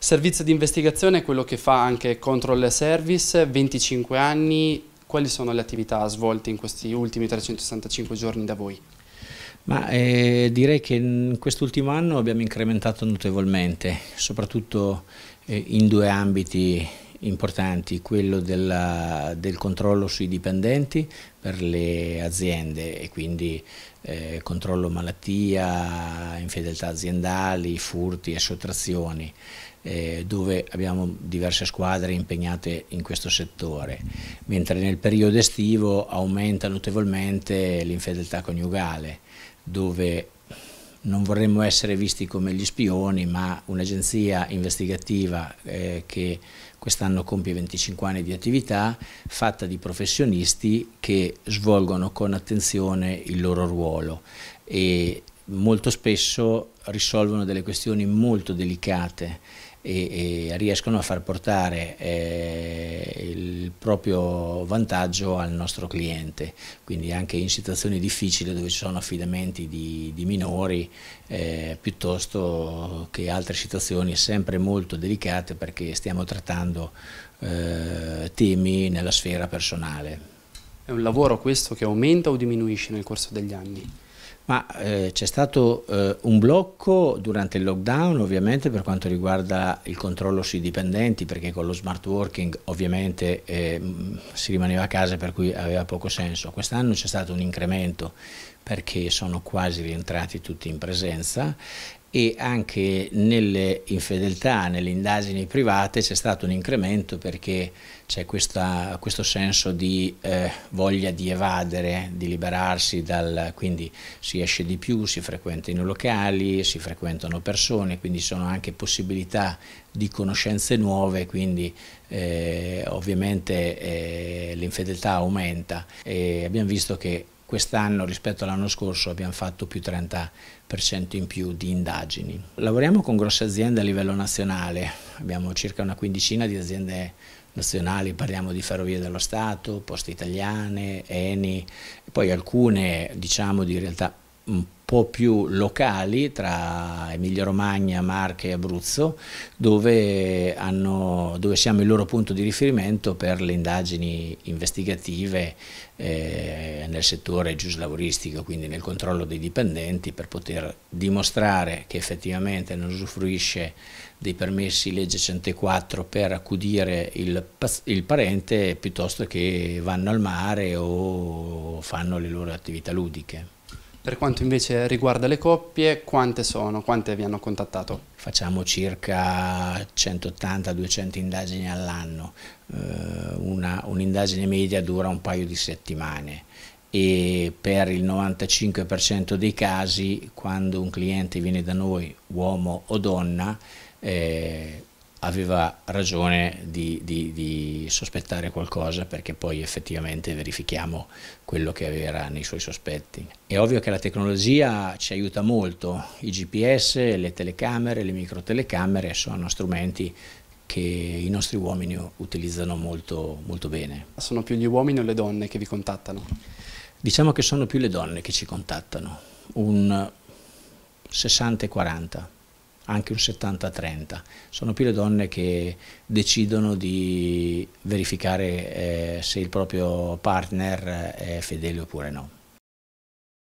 Servizio di investigazione è quello che fa anche Control Service, 25 anni, quali sono le attività svolte in questi ultimi 365 giorni da voi? Ma, eh, direi che in quest'ultimo anno abbiamo incrementato notevolmente, soprattutto eh, in due ambiti importanti, quello della, del controllo sui dipendenti per le aziende e quindi eh, controllo malattia, infedeltà aziendali, furti e sottrazioni, eh, dove abbiamo diverse squadre impegnate in questo settore, mentre nel periodo estivo aumenta notevolmente l'infedeltà coniugale, dove non vorremmo essere visti come gli spioni, ma un'agenzia investigativa eh, che quest'anno compie 25 anni di attività, fatta di professionisti che svolgono con attenzione il loro ruolo e molto spesso risolvono delle questioni molto delicate e, e riescono a far portare eh, il proprio vantaggio al nostro cliente. Quindi anche in situazioni difficili dove ci sono affidamenti di, di minori eh, piuttosto che altre situazioni sempre molto delicate perché stiamo trattando eh, temi nella sfera personale. È un lavoro questo che aumenta o diminuisce nel corso degli anni? Ma eh, c'è stato eh, un blocco durante il lockdown ovviamente per quanto riguarda il controllo sui dipendenti perché con lo smart working ovviamente eh, mm, si rimaneva a casa per cui aveva poco senso. Quest'anno c'è stato un incremento perché sono quasi rientrati tutti in presenza e anche nelle infedeltà, nelle indagini private c'è stato un incremento perché c'è questo senso di eh, voglia di evadere, di liberarsi, dal, quindi si esce di più, si frequentano locali, si frequentano persone, quindi sono anche possibilità di conoscenze nuove, quindi eh, ovviamente eh, l'infedeltà aumenta e abbiamo visto che Quest'anno rispetto all'anno scorso abbiamo fatto più 30% in più di indagini. Lavoriamo con grosse aziende a livello nazionale, abbiamo circa una quindicina di aziende nazionali, parliamo di Ferrovie dello Stato, Poste Italiane, Eni, poi alcune diciamo di realtà un po' po' più locali tra Emilia Romagna, Marche e Abruzzo, dove, hanno, dove siamo il loro punto di riferimento per le indagini investigative eh, nel settore giuslavoristico, quindi nel controllo dei dipendenti, per poter dimostrare che effettivamente non usufruisce dei permessi legge 104 per accudire il, il parente piuttosto che vanno al mare o fanno le loro attività ludiche. Per quanto invece riguarda le coppie, quante sono? Quante vi hanno contattato? Facciamo circa 180-200 indagini all'anno, eh, un'indagine un media dura un paio di settimane e per il 95% dei casi quando un cliente viene da noi, uomo o donna, eh, aveva ragione di, di, di, sospettare qualcosa perché poi effettivamente verifichiamo quello che aveva nei suoi sospetti. È ovvio che la tecnologia ci aiuta molto, i GPS, le telecamere, le microtelecamere sono strumenti che i nostri uomini utilizzano molto, molto bene. Sono più gli uomini o le donne che vi contattano? Diciamo che sono più le donne che ci contattano, un 60 40 anche un 70-30. Sono più le donne che decidono di verificare eh, se il proprio partner eh, è fedele oppure no.